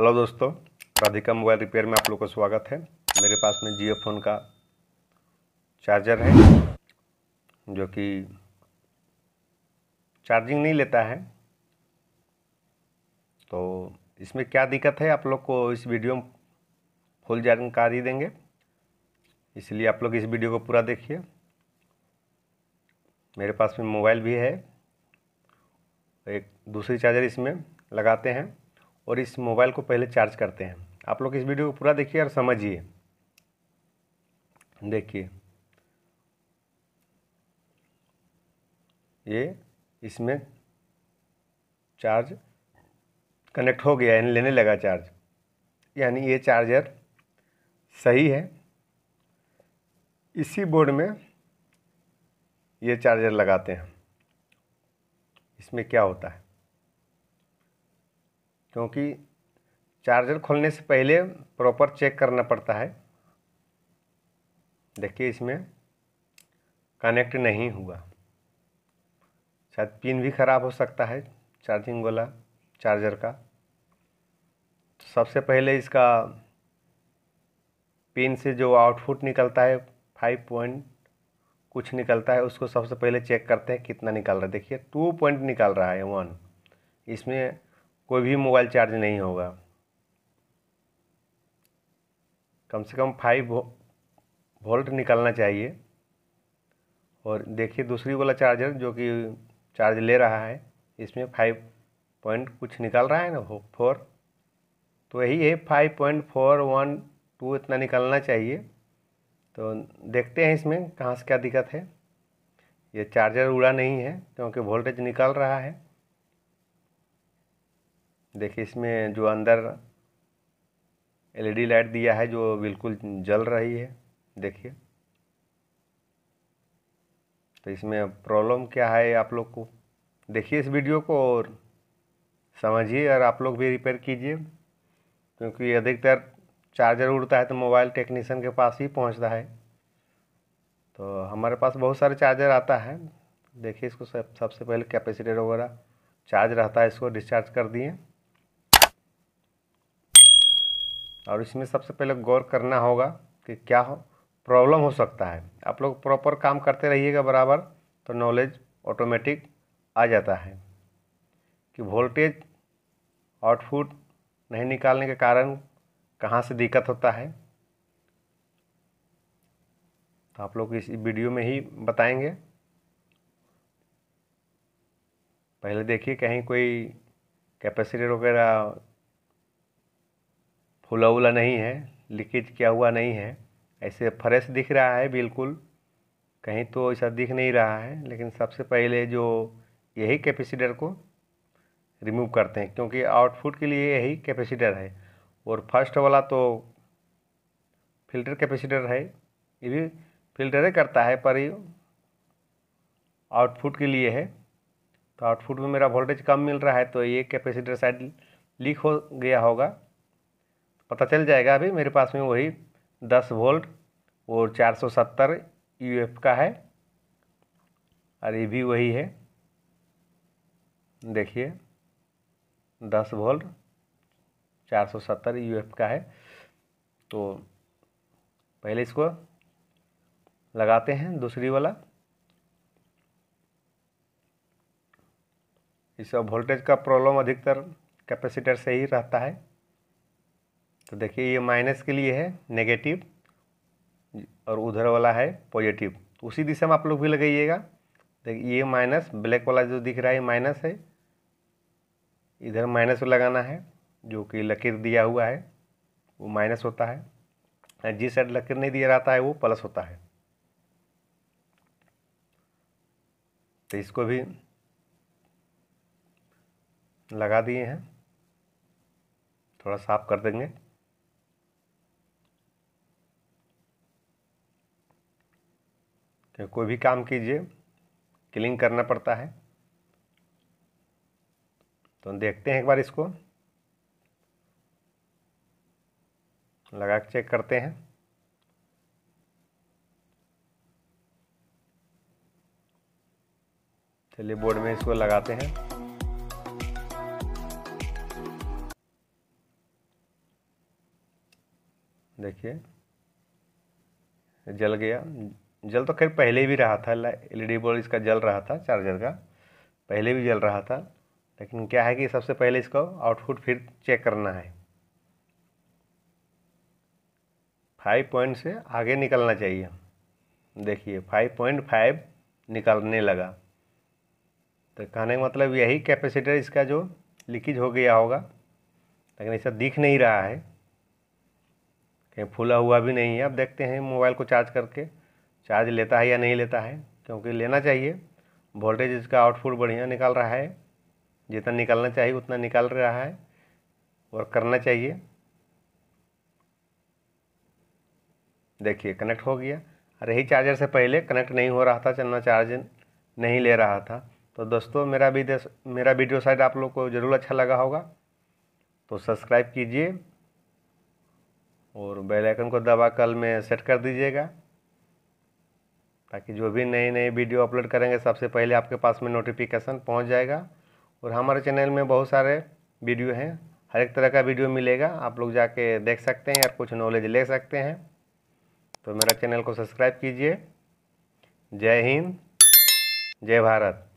hello दोस्तों Radhika mobile repair में आप लोग का स्वागत है मेरे पास में जियो फ़ोन का चार्जर है जो कि चार्जिंग नहीं लेता है तो इसमें क्या दिक्कत है आप लोग को इस वीडियो में फुल जानकारी देंगे इसलिए आप लोग इस वीडियो को पूरा देखिए मेरे पास में मोबाइल भी है एक दूसरी चार्जर इसमें लगाते हैं और इस मोबाइल को पहले चार्ज करते हैं आप लोग इस वीडियो को पूरा देखिए और समझिए देखिए ये इसमें चार्ज कनेक्ट हो गया यानी लेने लगा चार्ज यानी ये चार्जर सही है इसी बोर्ड में ये चार्जर लगाते हैं इसमें क्या होता है क्योंकि चार्जर खोलने से पहले प्रॉपर चेक करना पड़ता है देखिए इसमें कनेक्ट नहीं हुआ शायद पिन भी ख़राब हो सकता है चार्जिंग वाला चार्जर का तो सबसे पहले इसका पिन से जो आउटपुट निकलता है फाइव पॉइंट कुछ निकलता है उसको सबसे पहले चेक करते हैं कितना निकाल रहा है देखिए टू पॉइंट निकाल रहा है वन इसमें कोई भी मोबाइल चार्ज नहीं होगा कम से कम फाइव वोल्ट निकलना चाहिए और देखिए दूसरी वाला चार्जर जो कि चार्ज ले रहा है इसमें फाइव पॉइंट कुछ निकल रहा है ना हो फोर तो यही है five point four one two इतना निकलना चाहिए तो देखते हैं इसमें कहाँ से क्या दिक्कत है ये चार्जर उड़ा नहीं है क्योंकि वोल्टेज निकल रहा है देखिए इसमें जो अंदर एलईडी लाइट दिया है जो बिल्कुल जल रही है देखिए तो इसमें प्रॉब्लम क्या है आप लोग को देखिए इस वीडियो को और समझिए और आप लोग भी रिपेयर कीजिए क्योंकि अधिकतर चार्जर उड़ता है तो मोबाइल टेक्नीसन के पास ही पहुंचता है तो हमारे पास बहुत सारे चार्जर आता है देखिए इसको सब सबसे पहले कैपेसिटर वगैरह चार्ज रहता है इसको डिस्चार्ज कर दिए और इसमें सबसे पहले गौर करना होगा कि क्या हो प्रॉब्लम हो सकता है आप लोग प्रॉपर काम करते रहिएगा बराबर तो नॉलेज ऑटोमेटिक आ जाता है कि वोल्टेज आउटपुट नहीं निकालने के कारण कहाँ से दिक्कत होता है तो आप लोग इस वीडियो में ही बताएंगे पहले देखिए कहीं कोई कैपेसिटर वगैरह फुला उला नहीं है लीकेज किया हुआ नहीं है ऐसे फ्रेश दिख रहा है बिल्कुल कहीं तो ऐसा दिख नहीं रहा है लेकिन सबसे पहले जो यही कैपेसिटर को रिमूव करते हैं क्योंकि आउटपुट के लिए यही कैपेसिटर है और फर्स्ट वाला तो फिल्टर कैपेसिटर है ये भी फिल्टर ही करता है पर आउटपुट के लिए है तो आउटपुट में मेरा वोल्टेज कम मिल रहा है तो ये कैपेसिटर शायद लीक हो गया होगा पता चल जाएगा अभी मेरे पास में वही दस वोल्ट और चार सौ सत्तर यू एफ का है और ये भी वही है देखिए दस वोल्ट चार सौ सत्तर यू एफ का है तो पहले इसको लगाते हैं दूसरी वाला इस वोल्टेज का प्रॉब्लम अधिकतर कैपेसिटर से ही रहता है तो देखिए ये माइनस के लिए है नेगेटिव और उधर वाला है पॉजिटिव तो उसी दिशा में आप लोग भी लगाइएगा देखिए ये माइनस ब्लैक वाला जो दिख रहा है माइनस है इधर माइनस लगाना है जो कि लकीर दिया हुआ है वो माइनस होता है जिस साइड लकीर नहीं दिया रहता है वो प्लस होता है तो इसको भी लगा दिए हैं थोड़ा साफ कर देंगे कोई भी काम कीजिए क्लिंग करना पड़ता है तो हम देखते हैं एक बार इसको लगा के चेक करते हैं चलिए बोर्ड में इसको लगाते हैं देखिए जल गया जल तो खैर पहले भी रहा था एलईडी e बल्ब इसका जल रहा था चार्जर का पहले भी जल रहा था लेकिन क्या है कि सबसे पहले इसको आउटपुट फिर चेक करना है फाइव पॉइंट से आगे निकलना चाहिए देखिए फाइव पॉइंट फाइव निकलने लगा तो कहने का मतलब यही कैपेसिटर इसका जो लीकेज हो गया होगा लेकिन ऐसा दिख नहीं रहा है कहीं फूला हुआ भी नहीं है अब देखते हैं मोबाइल को चार्ज करके चार्ज लेता है या नहीं लेता है क्योंकि लेना चाहिए वोल्टेज इसका आउटपुट बढ़िया निकाल रहा है जितना निकालना चाहिए उतना निकाल रहा है और करना चाहिए देखिए कनेक्ट हो गया अरे यही चार्जर से पहले कनेक्ट नहीं हो रहा था चलना चार्ज नहीं ले रहा था तो दोस्तों मेरा भी मेरा वीडियो शायद आप लोग को ज़रूर अच्छा लगा होगा तो सब्सक्राइब कीजिए और बेल आइकन को दबा कल में सेट कर दीजिएगा ताकि जो भी नए नए वीडियो अपलोड करेंगे सबसे पहले आपके पास में नोटिफिकेशन पहुंच जाएगा और हमारे चैनल में बहुत सारे वीडियो हैं हर एक तरह का वीडियो मिलेगा आप लोग जाके देख सकते हैं या कुछ नॉलेज ले सकते हैं तो मेरा चैनल को सब्सक्राइब कीजिए जय हिंद जय भारत